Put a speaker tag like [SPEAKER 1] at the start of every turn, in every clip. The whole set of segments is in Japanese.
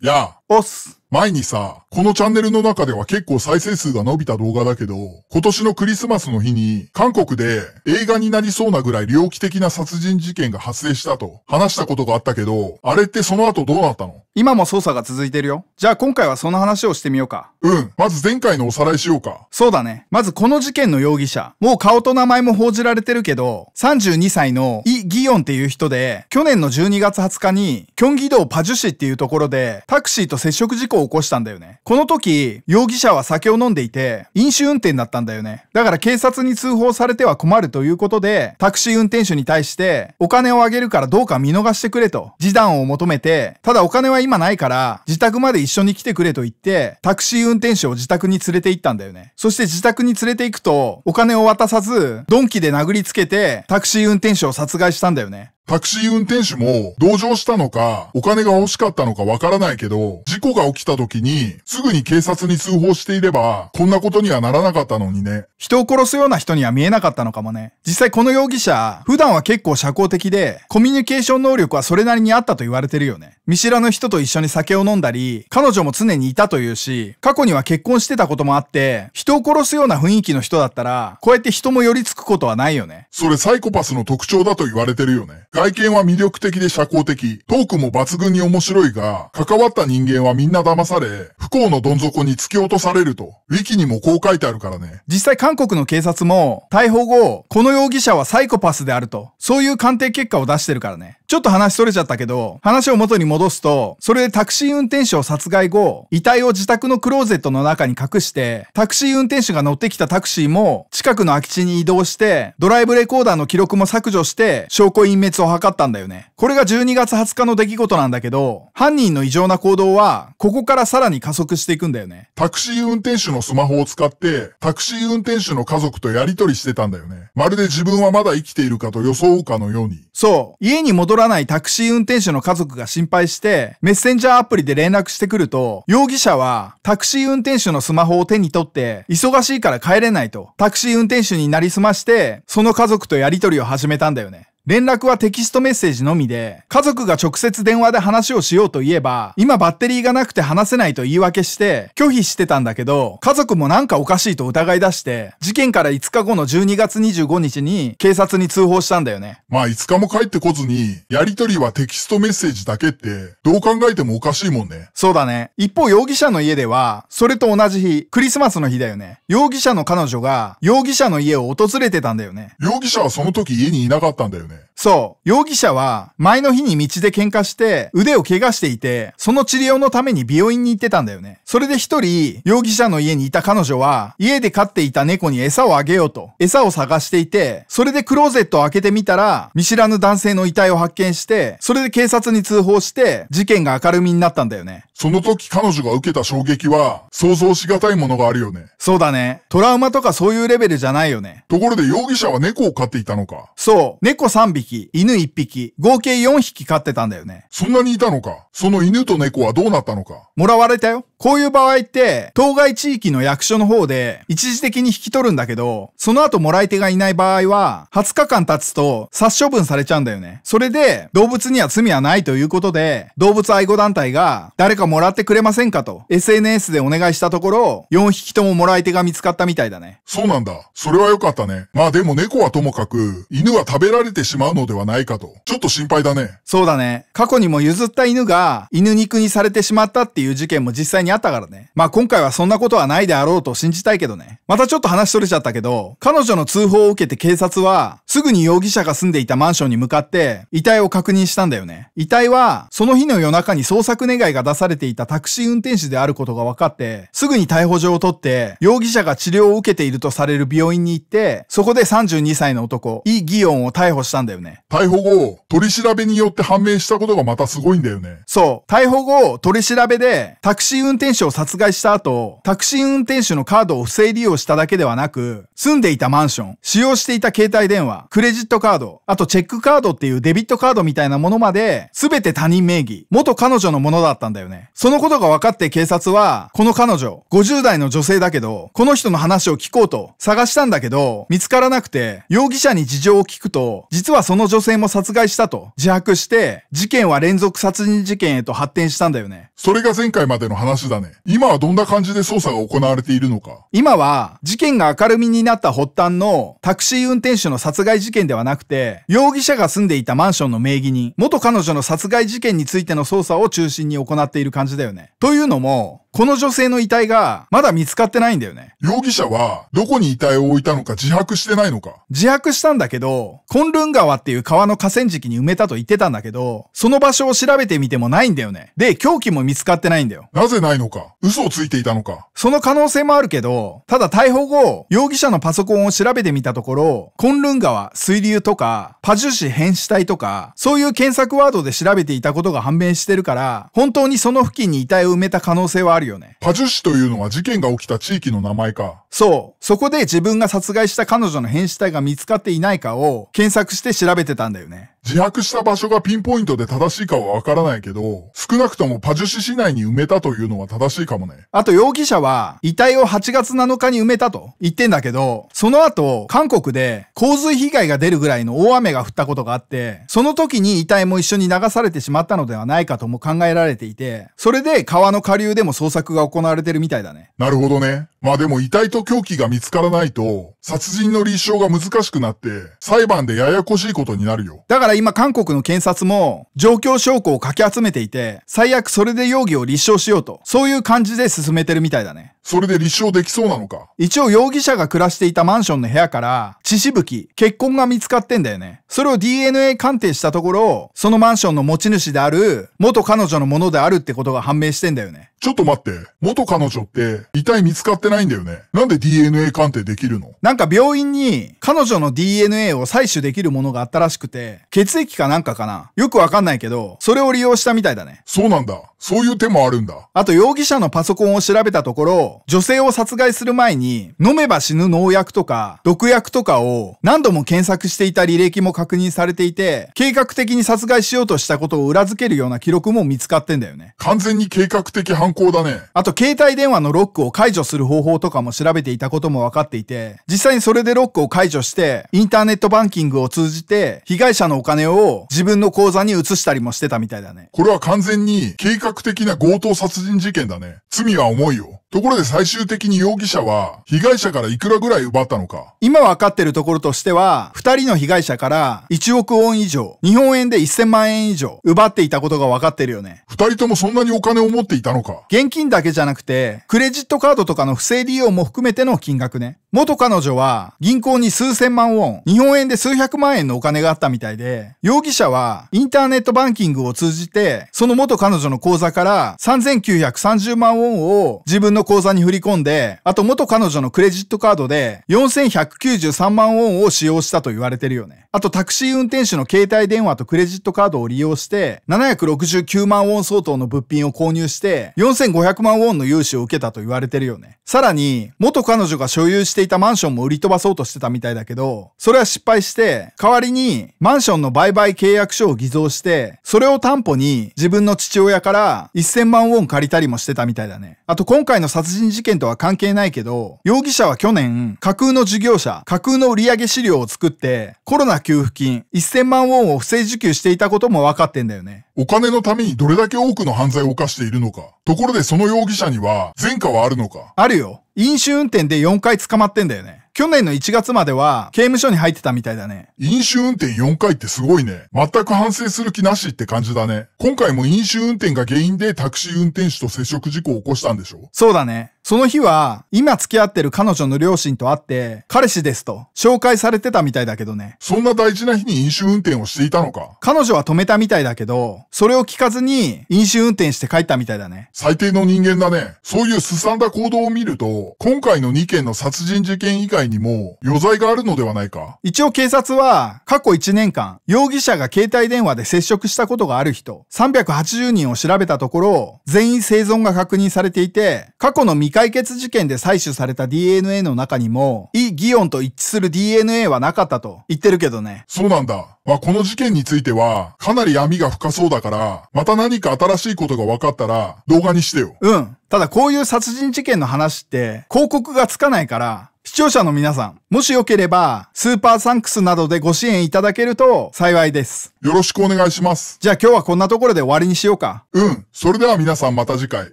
[SPEAKER 1] Yeah. 押す。前にさ、このチャンネルの中では結構再生数が伸びた動画だけど、今年のクリスマスの日に、韓国で映画になりそうなぐらい猟奇的な殺人事件が発生したと話したことがあったけど、あれってその後どうなったの今も捜査が続いてるよ。じゃあ今回はその話をしてみようか。うん。まず前回のおさらいしようか。そうだね。まずこの事件の容疑者、もう顔と名前も報じられてるけど、32歳のイ・ギヨンっていう人で、去年の12月20日に、キョンギ道パジュ市っていうところで、タクシーとと接触事故を起こしたんだよね。この時、容疑者は酒を飲んでいて、飲酒運転だったんだよね。だから警察に通報されては困るということで、タクシー運転手に対して、お金をあげるからどうか見逃してくれと、示談を求めて、ただお金は今ないから、自宅まで一緒に来てくれと言って、タクシー運転手を自宅に連れて行ったんだよね。そして自宅に連れて行くと、お金を渡さず、鈍器で殴りつけて、タクシー運転手を殺害したんだよね。タクシー運転手も同情したのか、お金が欲しかったのかわからないけど、事故が起きた時に、すぐに警察に通報していれば、こんなことにはならなかったのにね。人を殺すような人には見えなかったのかもね。実際この容疑者、普段は結構社交的で、コミュニケーション能力はそれなりにあったと言われてるよね。見知らぬ人と一緒に酒を飲んだり、彼女も常にいたというし、過去には結婚してたこともあって、人を殺すような雰囲気の人だったら、こうやって人も寄りつくことはないよね。それサイコパスの特徴だと言われてるよね。外見は魅力的で社交的、トークも抜群に面白いが、関わった人間はみんな騙され、不幸のどん底に突き落とされると、ウィキにもこう書いてあるからね。実際韓国の警察も、逮捕後、この容疑者はサイコパスであると、そういう鑑定結果を出してるからね。ちょっと話逸れちゃったけど、話を元に戻すと、それでタクシー運転手を殺害後、遺体を自宅のクローゼットの中に隠して、タクシー運転手が乗ってきたタクシーも、近くの空き地に移動して、ドライブレコーダーの記録も削除して、証拠隠滅をを図ったんだよね。これが12月20日の出来事なんだけど、犯人の異常な行動は、ここからさらに加速していくんだよね。タクシー運転手のスマホを使って、タクシー運転手の家族とやりとりしてたんだよね。まるで自分はまだ生きているかと装うかのように。そう。家に戻らないタクシー運転手の家族が心配して、メッセンジャーアプリで連絡してくると、容疑者は、タクシー運転手のスマホを手に取って、忙しいから帰れないと、タクシー運転手になりすまして、その家族とやりとりを始めたんだよね。連絡はテキストメッセージのみで、家族が直接電話で話をしようと言えば、今バッテリーがなくて話せないと言い訳して拒否してたんだけど、家族もなんかおかしいと疑い出して、事件から5日後の12月25日に警察に通報したんだよね。まあ5日も帰ってこずに、やりとりはテキストメッセージだけって、どう考えてもおかしいもんね。そうだね。一方容疑者の家では、それと同じ日、クリスマスの日だよね。容疑者の彼女が容疑者の家を訪れてたんだよね。容疑者はその時家にいなかったんだよね。man. そう、容疑者は前の日に道で喧嘩して腕を怪我していて、その治療のために病院に行ってたんだよね。それで一人、容疑者の家にいた彼女は、家で飼っていた猫に餌をあげようと、餌を探していて、それでクローゼットを開けてみたら、見知らぬ男性の遺体を発見して、それで警察に通報して、事件が明るみになったんだよね。その時彼女が受けた衝撃は、想像しがたいものがあるよね。そうだね。トラウマとかそういうレベルじゃないよね。ところで容疑者は猫を飼っていたのかそう、猫3匹。犬1匹、合計4匹飼ってたんだよね。そんなにいたのかその犬と猫はどうなったのかもらわれたよ。こういう場合って、当該地域の役所の方で一時的に引き取るんだけど、その後もらい手がいない場合は、20日間経つと殺処分されちゃうんだよね。それで、動物には罪はないということで、動物愛護団体が、誰かもらってくれませんかと、SNS でお願いしたところ、4匹とももらい手が見つかったみたいだね。そうなんだ。それは良かったね。まあでも猫はともかく、犬は食べられてしまうのではないかと、ちょっと心配だね。そうだね。過去にも譲った犬が、犬肉にされてしまったっていう事件も実際ににあったからね。まあ今回はそんなことはないであろうと信じたいけどね。またちょっと話取れちゃったけど、彼女の通報を受けて警察は、すぐに容疑者が住んでいたマンションに向かって、遺体を確認したんだよね。遺体は、その日の夜中に捜索願いが出されていたタクシー運転手であることが分かって、すぐに逮捕状を取って、容疑者が治療を受けているとされる病院に行って、そこで32歳の男、イ・ギオンを逮捕したんだよね。逮捕後、取り調べによって判明したことがまたすごいんだよね。そう。逮捕後、取り調べで、タクシー運転手を殺害した後、タクシー運転手のカードを不正利用しただけではなく、住んでいたマンション、使用していた携帯電話、クレジットカード、あとチェックカードっていうデビットカードみたいなものまで、すべて他人名義、元彼女のものだったんだよね。そのことが分かって警察は、この彼女、50代の女性だけど、この人の話を聞こうと探したんだけど、見つからなくて、容疑者に事情を聞くと、実はその女性も殺害したと自白して、事件は連続殺人事件へと発展したんだよね。それが前回までの話だね。今はどんな感じで捜査が行われているのか。今は、事件が明るみになった発端のタクシー運転手の殺害事件ではなくて、容疑者が住んでいたマンションの名義に、元彼女の殺害事件についての捜査を中心に行っている感じだよね。というのも、この女性の遺体がまだ見つかってないんだよね。容疑者はどこに遺体を置いたのか自白してないのか。自白したんだけど、コンルン川っていう川の河川敷に埋めたと言ってたんだけど、その場所を調べてみてもないんだよね。で、凶器も見つかってないんだよ。なぜないないのか嘘をついていたのかその可能性もあるけど、ただ逮捕後、容疑者のパソコンを調べてみたところ、コンルン川、水流とか、パジュ市変死体とか、そういう検索ワードで調べていたことが判明してるから、本当にその付近に遺体を埋めた可能性はあるよね。パジュ市というのは事件が起きた地域の名前か。そう。そこで自分が殺害した彼女の変死体が見つかっていないかを検索して調べてたんだよね。自白した場所がピンポイントで正しいかはわからないけど、少なくともパジュシ市内に埋めたというのは正しいかもね。あと容疑者は、遺体を8月7日に埋めたと言ってんだけど、その後、韓国で洪水被害が出るぐらいの大雨が降ったことがあって、その時に遺体も一緒に流されてしまったのではないかとも考えられていて、それで川の下流でも捜索が行われてるみたいだね。なるほどね。まあでも遺体と凶器が見つからないと、殺人の立証が難しくなって、裁判でややこしいことになるよ。だから今韓国の検察も、状況証拠をかき集めていて、最悪それで容疑を立証しようと、そういう感じで進めてるみたいだね。それで立証できそうなのか。一応容疑者が暮らしていたマンションの部屋から、血しぶき、血痕が見つかってんだよね。それを DNA 鑑定したところ、そのマンションの持ち主である、元彼女のものであるってことが判明してんだよね。ちょっと待って、元彼女って遺体見つかってないんだよね。なんで DNA 鑑定できるのなんか病院に彼女の DNA を採取できるものがあったらしくて、血液かなんかかなよくわかんないけど、それを利用したみたいだね。そうなんだ。そういう手もあるんだ。あと容疑者のパソコンを調べたところ、女性を殺害する前に飲めば死ぬ農薬とか毒薬とかを何度も検索していた履歴も確認されていて、計画的に殺害しようとしたことを裏付けるような記録も見つかってんだよね。完全に計画的犯犯行だね。あと、携帯電話のロックを解除する方法とかも調べていたことも分かっていて、実際にそれでロックを解除して、インターネットバンキングを通じて、被害者のお金を自分の口座に移したりもしてたみたいだね。これは完全に計画的な強盗殺人事件だね。罪は重いよ。ところで最終的に容疑者は、被害者からいくらぐらい奪ったのか。今分かってるところとしては、二人の被害者から1億ウォン以上、日本円で1000万円以上、奪っていたことが分かってるよね。二人ともそんなにお金を持っていたのか。現金だけじゃなくて、クレジットカードとかの不正利用も含めての金額ね。元彼女は、銀行に数千万ウォン、日本円で数百万円のお金があったみたいで、容疑者は、インターネットバンキングを通じて、その元彼女の口座から3930万ウォンを自分のの口座に振り込んで、あと元彼女のクレジットカードで4193万ウォンを使用したと言われてるよね。あとタクシー運転手の携帯電話とクレジットカードを利用して、769万ウォン相当の物品を購入して、4500万ウォンの融資を受けたと言われてるよね。さらに、元彼女が所有していたマンションも売り飛ばそうとしてたみたいだけど、それは失敗して、代わりにマンションの売買契約書を偽造して、それを担保に自分の父親から1000万ウォン借りたりもしてたみたいだね。あと今回のの殺人事件とは関係ないけど、容疑者は去年、架空の事業者、架空の売上資料を作って、コロナ給付金1000万ウォンを不正受給していたことも分かってんだよね。お金のためにどれだけ多くの犯罪を犯しているのか。ところでその容疑者には、前科はあるのかあるよ。飲酒運転で4回捕まってんだよね。去年の1月までは刑務所に入ってたみたいだね。飲酒運転4回ってすごいね。全く反省する気なしって感じだね。今回も飲酒運転が原因でタクシー運転手と接触事故を起こしたんでしょそうだね。その日は、今付き合ってる彼女の両親と会って、彼氏ですと、紹介されてたみたいだけどね。そんな大事な日に飲酒運転をしていたのか彼女は止めたみたいだけど、それを聞かずに、飲酒運転して帰ったみたいだね。最低の人間だね。そういうすさんだ行動を見ると、今回の2件の殺人事件以外にも、余罪があるのではないか。一応警察は、過去1年間、容疑者が携帯電話で接触したことがある人、380人を調べたところ、全員生存が確認されていて、過去の未解決事件で採取された DNA の中にも、イ・ギオンと一致する DNA はなかったと言ってるけどね。そうなんだ。まあ、この事件については、かなり闇が深そうだから、また何か新しいことが分かったら、動画にしてよ。うん。ただこういう殺人事件の話って、広告がつかないから、視聴者の皆さん、もしよければ、スーパーサンクスなどでご支援いただけると幸いです。よろしくお願いします。じゃあ今日はこんなところで終わりにしようか。うん。それでは皆さんまた次回。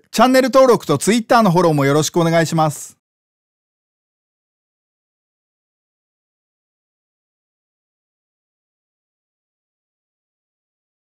[SPEAKER 1] チャンネル登録と Twitter のフォローもよろしくお願いします。